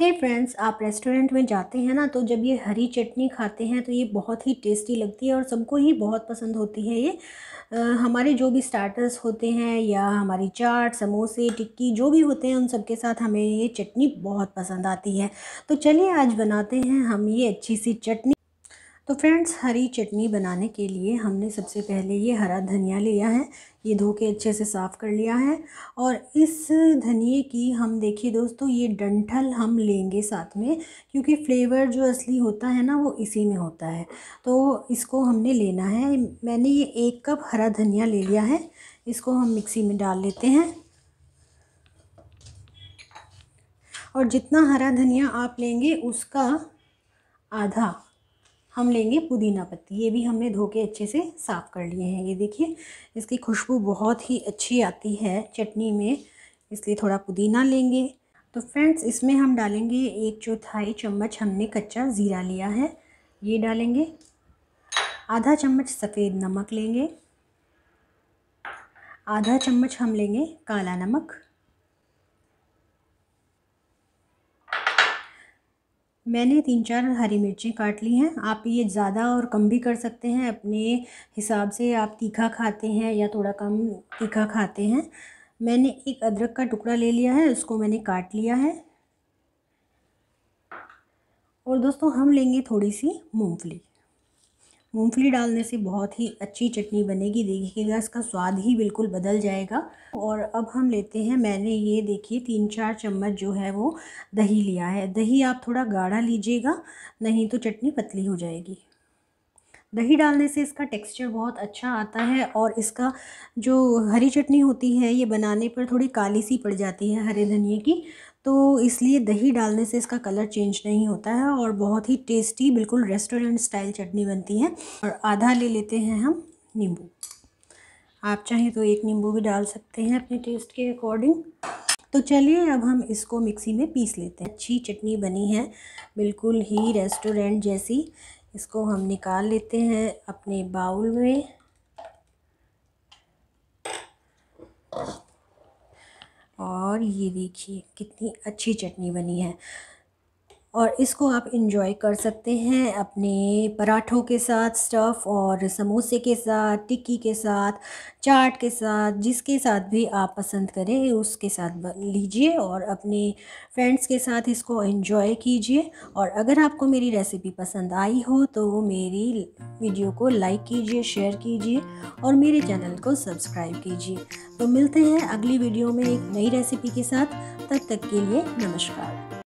हे hey friends आप restaurant में जाते हैं ना तो जब ये हरी चटनी खाते हैं तो ये बहुत ही टेस्टी लगती है और सबको ही बहुत पसंद होती है ये आ, हमारे जो भी स्टार्टर्स होते हैं या हमारी चाट समोसे टिक्की जो भी होते हैं उन सबके साथ हमें ये चटनी बहुत पसंद आती है तो चलिए आज बनाते हैं हम ये अच्छी सी चटनी तो फ्रेंड्स हरी चटनी बनाने के लिए हमने सबसे पहले ये हरा धनिया लिया है ये धो के अच्छे से साफ़ कर लिया है और इस धनिए की हम देखिए दोस्तों ये डंठल हम लेंगे साथ में क्योंकि फ्लेवर जो असली होता है ना वो इसी में होता है तो इसको हमने लेना है मैंने ये एक कप हरा धनिया ले लिया है इसको हम मिक्सी में डाल लेते हैं और जितना हरा धनिया आप लेंगे उसका आधा हम लेंगे पुदीना पत्ती ये भी हमने धो के अच्छे से साफ़ कर लिए हैं ये देखिए इसकी खुशबू बहुत ही अच्छी आती है चटनी में इसलिए थोड़ा पुदीना लेंगे तो फ्रेंड्स इसमें हम डालेंगे एक चौथाई चम्मच हमने कच्चा ज़ीरा लिया है ये डालेंगे आधा चम्मच सफ़ेद नमक लेंगे आधा चम्मच हम लेंगे काला नमक मैंने तीन चार हरी मिर्ची काट ली हैं आप ये ज़्यादा और कम भी कर सकते हैं अपने हिसाब से आप तीखा खाते हैं या थोड़ा कम तीखा खाते हैं मैंने एक अदरक का टुकड़ा ले लिया है उसको मैंने काट लिया है और दोस्तों हम लेंगे थोड़ी सी मूंगफली मूंगफली डालने से बहुत ही अच्छी चटनी बनेगी देखिएगा इसका स्वाद ही बिल्कुल बदल जाएगा और अब हम लेते हैं मैंने ये देखिए तीन चार चम्मच जो है वो दही लिया है दही आप थोड़ा गाढ़ा लीजिएगा नहीं तो चटनी पतली हो जाएगी दही डालने से इसका टेक्सचर बहुत अच्छा आता है और इसका जो हरी चटनी होती है ये बनाने पर थोड़ी काली सी पड़ जाती है हरे धनिए की तो इसलिए दही डालने से इसका कलर चेंज नहीं होता है और बहुत ही टेस्टी बिल्कुल रेस्टोरेंट स्टाइल चटनी बनती है और आधा ले लेते हैं हम नींबू आप चाहें तो एक नींबू भी डाल सकते हैं अपने टेस्ट के अकॉर्डिंग तो चलिए अब हम इसको मिक्सी में पीस लेते हैं अच्छी चटनी बनी है बिल्कुल ही रेस्टोरेंट जैसी इसको हम निकाल लेते हैं अपने बाउल में और ये देखिए कितनी अच्छी चटनी बनी है और इसको आप इंजॉय कर सकते हैं अपने पराठों के साथ स्टफ़ और समोसे के साथ टिक्की के साथ चाट के साथ जिसके साथ भी आप पसंद करें उसके साथ लीजिए और अपने फ्रेंड्स के साथ इसको इंजॉय कीजिए और अगर आपको मेरी रेसिपी पसंद आई हो तो मेरी वीडियो को लाइक कीजिए शेयर कीजिए और मेरे चैनल को सब्सक्राइब कीजिए तो मिलते हैं अगली वीडियो में एक नई रेसिपी के साथ तब तक के लिए नमस्कार